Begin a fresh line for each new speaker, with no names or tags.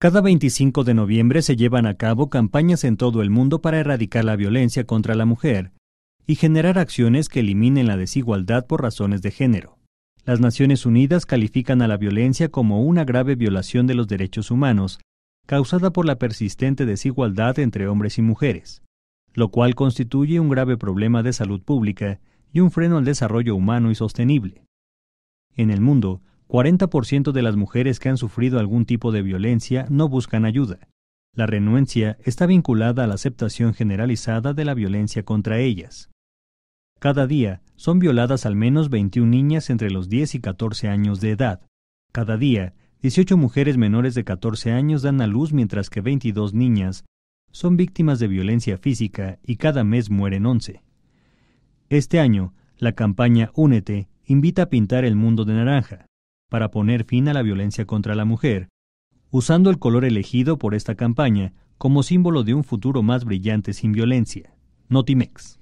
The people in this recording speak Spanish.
Cada 25 de noviembre se llevan a cabo campañas en todo el mundo para erradicar la violencia contra la mujer y generar acciones que eliminen la desigualdad por razones de género. Las Naciones Unidas califican a la violencia como una grave violación de los derechos humanos, causada por la persistente desigualdad entre hombres y mujeres, lo cual constituye un grave problema de salud pública y un freno al desarrollo humano y sostenible. En el mundo, 40% de las mujeres que han sufrido algún tipo de violencia no buscan ayuda. La renuencia está vinculada a la aceptación generalizada de la violencia contra ellas. Cada día son violadas al menos 21 niñas entre los 10 y 14 años de edad. Cada día, 18 mujeres menores de 14 años dan a luz mientras que 22 niñas son víctimas de violencia física y cada mes mueren 11. Este año, la campaña Únete invita a pintar el mundo de naranja, para poner fin a la violencia contra la mujer, usando el color elegido por esta campaña como símbolo de un futuro más brillante sin violencia. Notimex.